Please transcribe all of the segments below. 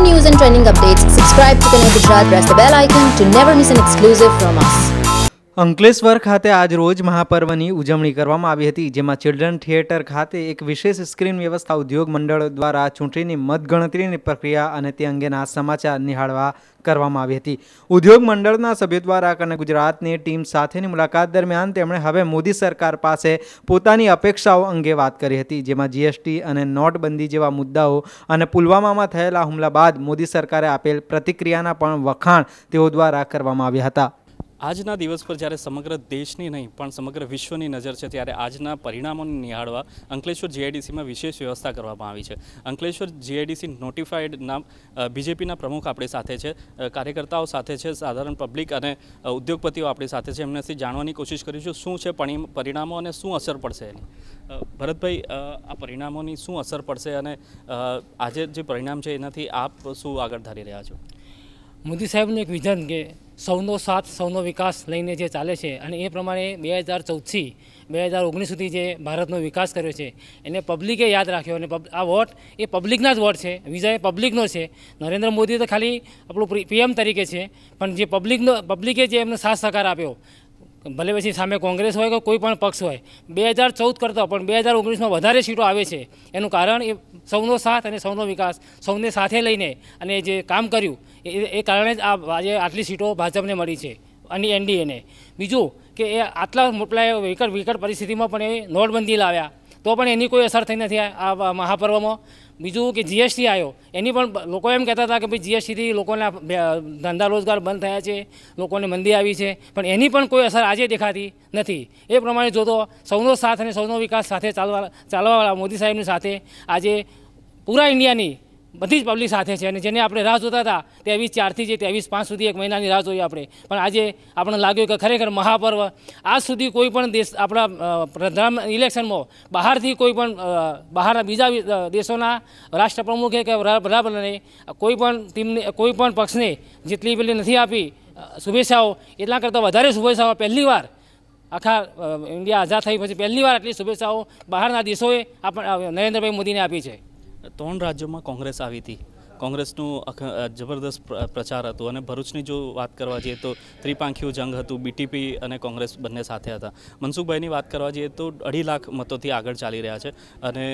more news and trending updates, subscribe to Connect Gujarat, press the bell icon to never miss an exclusive from us. Ankleshwar ખાતે આજ રોજ મહાપર્વની ઉજવણી કરવામાં આવી હતી જેમાં ચિલ્ડ્રન થિયેટર ખાતે એક વિશેષ સ્ક્રીન વ્યવસ્થા ઉદ્યોગ મંડળ દ્વારા ચૂંટણીની મતગણતરીની પ્રક્રિયા અને તે અંગેના સમાચાર નિહાળવા કરવામાં આવી હતી ઉદ્યોગ મંડળના સભ્યો દ્વારા અને ગુજરાતની ટીમ સાથેની મુલાકાત દરમિયાન તેમણે હવે મોદી સરકાર પાસે પોતાની અપેક્ષાઓ અંગે વાત કરી હતી જેમાં જીએસટી અને નોટબંધી જેવા મુદ્દાઓ અને પુલવામામાં થયેલા હુમલા બાદ મોદી સરકારે આપેલ પ્રતિક્રિયાના પણ વખાણ તેઓ દ્વારા કરવામાં આવ્યા હતા આજના દિવસ પર જ્યારે સમગ્ર દેશની નહીં પણ સમગ્ર વિશ્વની નજર છે ત્યારે આજના પરિણામોને નિહાળવા અંકલેશ્વર જીઆઈડીસીમાં વિશેષ વ્યવસ્થા કરવામાં આવી છે અંકલેશ્વર જીઆઈડીસી નોટિફાઈડ બીજેપીના પ્રમુખ આપણી સાથે છે કાર્યકર્તાઓ સાથે છે સાધારણ પબ્લિક અને ઉદ્યોગપતિઓ આપણી સાથે છે એમનેથી જાણવાની કોશિશ કરીશું શું છે પરિણામો અને શું અસર પડશે એની ભરતભાઈ આ પરિણામોની શું અસર પડશે અને આજે જે પરિણામ છે એનાથી આપ શું આગળ ધારી રહ્યા છો મોદી સાહેબનું એક વિઝન કે સૌનો સાથ સૌનો વિકાસ લઈને જે ચાલે છે અને એ પ્રમાણે બે હજાર ચૌદથી બે હજાર ઓગણીસ સુધી જે ભારતનો વિકાસ કર્યો છે એને પબ્લિકે યાદ રાખ્યો અને આ વોટ એ પબ્લિકના જ વોટ છે એ પબ્લિકનો છે નરેન્દ્ર મોદી તો ખાલી આપણું પીએમ તરીકે છે પણ જે પબ્લિકનો પબ્લિકે જે એમને સાથ સહકાર આપ્યો ભલે પછી સામે કોંગ્રેસ હોય કે કોઈ પણ પક્ષ હોય બે હજાર ચૌદ કરતાં પણ બે હજાર ઓગણીસમાં વધારે સીટો આવે છે એનું કારણ એ સૌનો સાથ અને સૌનો વિકાસ સૌને સાથે લઈને અને જે કામ કર્યું એ એ કારણે જ આજે આટલી સીટો ભાજપને મળી છે અને એનડીએને બીજું કે એ આટલા મોટલા વિકટ વિકટ પરિસ્થિતિમાં પણ એ નોટબંધી લાવ્યા તો પણ એની કોઈ અસર થઈ નથી આ મહાપર્વમાં બીજું કે જીએસટી આવ્યો એની પણ લોકો એમ કહેતા હતા કે ભાઈ જીએસટીથી લોકોના ધંધા રોજગાર બંધ થયા છે લોકોને મંદી આવી છે પણ એની પણ કોઈ અસર આજે દેખાતી નથી એ પ્રમાણે જોતો સૌનો સાથ અને સૌનો વિકાસ સાથે ચાલવા ચાલવાવાળા મોદી સાહેબની સાથે આજે પૂરા ઇન્ડિયાની બધી જ પબ્લિક સાથે છે અને જેને આપણે રાહ જોતા હતા ત્રેવીસ ચારથી જે ત્રેવીસ પાંચ સુધી એક મહિનાની રાહ જોઈએ આપણે પણ આજે આપણને લાગ્યું કે ખરેખર મહાપર્વ આજ સુધી કોઈ પણ દેશ આપણા પ્રધાન ઇલેક્શનમાં બહારથી કોઈ પણ બહારના બીજા દેશોના રાષ્ટ્રપ્રમુખે કે વડાપ્રધાને કોઈ પણ ટીમને કોઈ પણ પક્ષને જેટલી પેલી નથી આપી શુભેચ્છાઓ એટલા કરતાં વધારે શુભેચ્છાઓ પહેલીવાર આખા ઇન્ડિયા આઝાદ થઈ પછી પહેલીવાર આટલી શુભેચ્છાઓ બહારના દેશોએ આપણ નરેન્દ્રભાઈ મોદીને આપી છે ત્રણ રાજ્યોમાં કોંગ્રેસ આવી હતી કોંગ્રેસનું જબરદસ્ત પ્રચાર હતો અને ભરૂચની જો વાત કરવા જઈએ તો ત્રિપાંખીયું જંગ હતું બીટીપી અને કોંગ્રેસ બંને સાથે હતા મનસુખભાઈની વાત કરવા જઈએ તો અઢી લાખ મતોથી આગળ ચાલી રહ્યા છે અને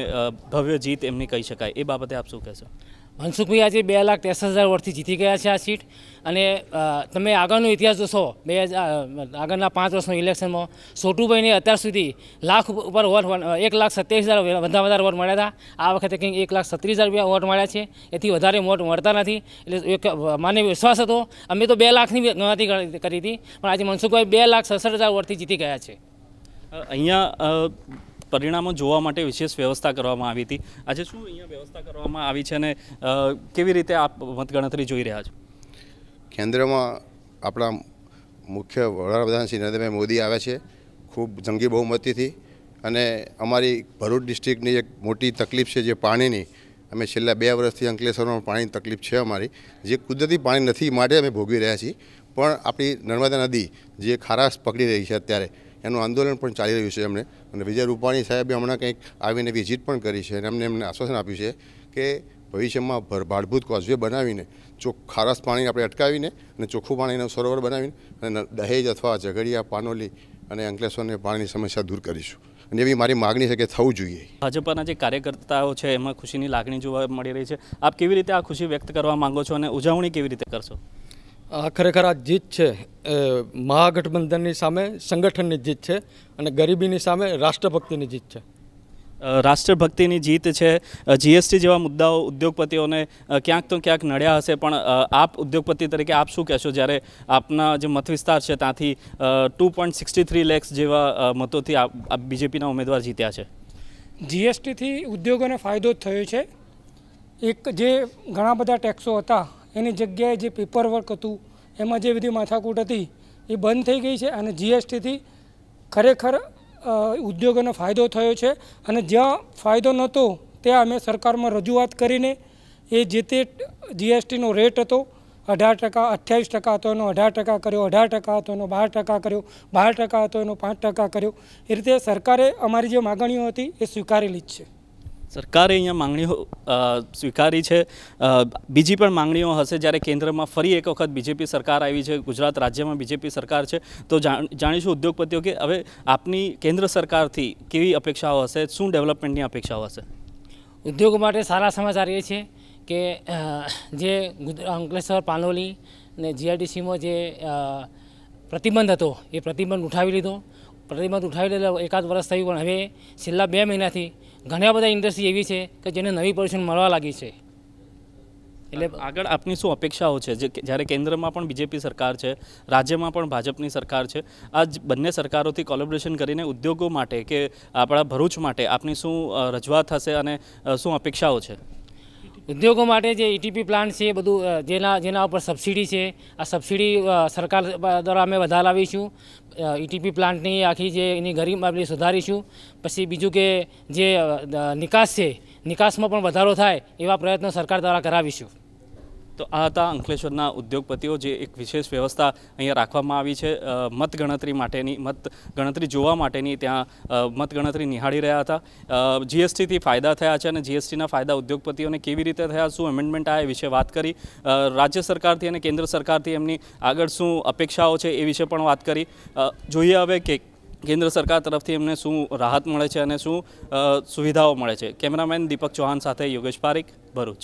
ભવ્ય જીત એમની કહી શકાય એ બાબતે આપ શું કહેશો મનસુખભાઈ આજે બે લાખ ત્રેસઠ હજાર વર્ષથી જીતી ગયા છે આ સીટ અને તમે આગળનો ઇતિહાસ જોશો બે આગળના પાંચ વર્ષના ઇલેક્શનમાં સોટુભાઈને અત્યાર સુધી લાખ ઉપર વોટ એક લાખ સત્યાવીસ હજાર વધારે વધારે વોટ મળ્યા હતા આ વખતે કંઈક એક લાખ સત્રીસ હજાર રૂપિયા વોટ મળ્યા છે એથી વધારે વોટ મળતા નથી એટલે એક માન્ય વિશ્વાસ હતો અમે તો બે લાખની ગણતરી કરી હતી પણ આજે મનસુખભાઈ બે લાખ સડસઠ હજાર વર્ષથી જીતી ગયા છે અહીંયા પરિણામો જોવા માટે વિશેષ વ્યવસ્થા કરવામાં આવી હતી આજે શું અહીંયા વ્યવસ્થા કરવામાં આવી છે અને કેવી રીતે આપ મતગણતરી જોઈ રહ્યા છો કેન્દ્રમાં આપણા મુખ્ય વડાપ્રધાન શ્રી નરેન્દ્રભાઈ મોદી આવ્યા છે ખૂબ જંગી બહુમતીથી અને અમારી ભરૂચ ડિસ્ટ્રિક્ટની એક મોટી તકલીફ છે જે પાણીની અમે છેલ્લા બે વર્ષથી અંકલેશ્વરમાં પાણીની તકલીફ છે અમારી જે કુદરતી પાણી નથી માટે અમે ભોગવી રહ્યા છીએ પણ આપણી નર્મદા નદી જે ખારાશ પકડી રહી છે અત્યારે એનું આંદોલન પણ ચાલી રહ્યું છે એમણે અને વિજય રૂપાણી સાહેબે હમણાં કંઈક આવીને વિઝિટ પણ કરી છે અને એમને એમને આશ્વાસન આપ્યું છે કે ભવિષ્યમાં ભાડભૂત કોઝવે બનાવીને ચો ખારસ પાણી આપણે અટકાવીને અને ચોખ્ખું પાણીનું સરોવર બનાવીને અને દહેજ અથવા ઝઘડિયા પાનોલી અને અંકલેશ્વરને પાણીની સમસ્યા દૂર કરીશું અને એવી મારી માગણી છે કે થવું જોઈએ ભાજપાના જે કાર્યકર્તાઓ છે એમાં ખુશીની લાગણી જોવા મળી રહી છે આપ કેવી રીતે આ ખુશી વ્યક્ત કરવા માંગો છો અને ઉજવણી કેવી રીતે કરશો આ ખરેખર આ જીત છે એ મહાગઠબંધનની સામે સંગઠનની જીત છે અને ગરીબીની સામે રાષ્ટ્રભક્તિની જીત છે રાષ્ટ્રભક્તિની જીત છે જીએસટી જેવા મુદ્દાઓ ઉદ્યોગપતિઓને ક્યાંક તો ક્યાંક નડ્યા હશે પણ આપ ઉદ્યોગપતિ તરીકે આપ શું કહેશો જ્યારે આપના જે મત વિસ્તાર છે ત્યાંથી two point sixty three lakhs જેવા મતોથી આપ બીજેપીના ઉમેદવાર જીત્યા છે જીએસટીથી ઉદ્યોગોને ફાયદો જ થયો છે એક જે ઘણા બધા ટેક્સો હતા એની જગ્યાએ જે પેપર વર્ક હતું એમાં જે બધી માથાકૂટ હતી એ બંધ થઈ ગઈ છે અને જીએસટીથી ખરેખર ઉદ્યોગોને ફાયદો થયો છે અને જ્યાં ફાયદો નહોતો ત્યાં અમે સરકારમાં રજૂઆત કરીને એ જે તે જીએસટીનો રેટ હતો અઢાર ટકા અઠ્યાવીસ ટકા હતો એનો અઢાર ટકા કર્યો અઢાર ટકા હતો એનો બાર ટકા કર્યો બાર ટકા હતો એનો પાંચ ટકા કર્યો એ રીતે સરકારે અમારી જે માગણીઓ હતી એ સ્વીકારેલી જ છે સરકારે અહીંયા માંગણીઓ સ્વીકારી છે બીજી પણ માંગણીઓ હશે જ્યારે કેન્દ્રમાં ફરી એક વખત બીજેપી સરકાર આવી છે ગુજરાત રાજ્યમાં બીજેપી સરકાર છે તો જાણીશું ઉદ્યોગપતિઓ કે હવે આપની કેન્દ્ર સરકારથી કેવી અપેક્ષાઓ હશે શું ડેવલપમેન્ટની અપેક્ષાઓ હશે ઉદ્યોગો માટે સારા સમાચાર એ છે કે જે અંકલેશ્વર પાનોલી ને જીઆરડીસીમાં જે પ્રતિબંધ હતો એ પ્રતિબંધ ઉઠાવી લીધો પ્રતિબંધ ઉઠાવી લેલો એકાદ વર્ષ થયું પણ હવે છેલ્લા બે મહિનાથી ઘણા બધા ઇન્ડસ્ટ્રી એવી છે કે જેને નવી પરમિશન મળવા લાગી છે એટલે આગળ આપની શું અપેક્ષાઓ છે જે જ્યારે કેન્દ્રમાં પણ બીજેપી સરકાર છે રાજ્યમાં પણ ભાજપની સરકાર છે આ બંને સરકારોથી કોલેબોરેશન કરીને ઉદ્યોગો માટે કે આપણા ભરૂચ માટે આપની શું રજૂઆત થશે અને શું અપેક્ષાઓ છે ઉદ્યોગો માટે જે ઇટીપી e પ્લાન્ટ છે બધું જેના જેના ઉપર સબસિડી છે આ સબસિડી સરકાર દ્વારા અમે વધારે લાવીશું ઇટીપી પ્લાન્ટની e આખી જે એની ગરીબ આપણે સુધારીશું પછી બીજું કે જે નિકાસ છે નિકાસમાં પણ વધારો થાય એવા પ્રયત્નો સરકાર દ્વારા કરાવીશું તો આ હતા અંકલેશ્વરના ઉદ્યોગપતિઓ જે એક વિશેષ વ્યવસ્થા અહીંયા રાખવામાં આવી છે મતગણતરી માટેની મત ગણતરી જોવા માટેની ત્યાં મતગણતરી નિહાળી રહ્યા હતા જીએસટીથી ફાયદા થયા છે અને જીએસટીના ફાયદા ઉદ્યોગપતિઓને કેવી રીતે થયા શું એમેન્ડમેન્ટ આ એ વિશે વાત કરી રાજ્ય સરકારથી અને કેન્દ્ર સરકારથી એમની આગળ શું અપેક્ષાઓ છે એ વિશે પણ વાત કરી જોઈએ હવે કે કેન્દ્ર સરકાર તરફથી એમને શું રાહત મળે છે અને શું સુવિધાઓ મળે છે કેમેરામેન દીપક ચૌહાણ સાથે યોગેશ પારીખ ભરૂચ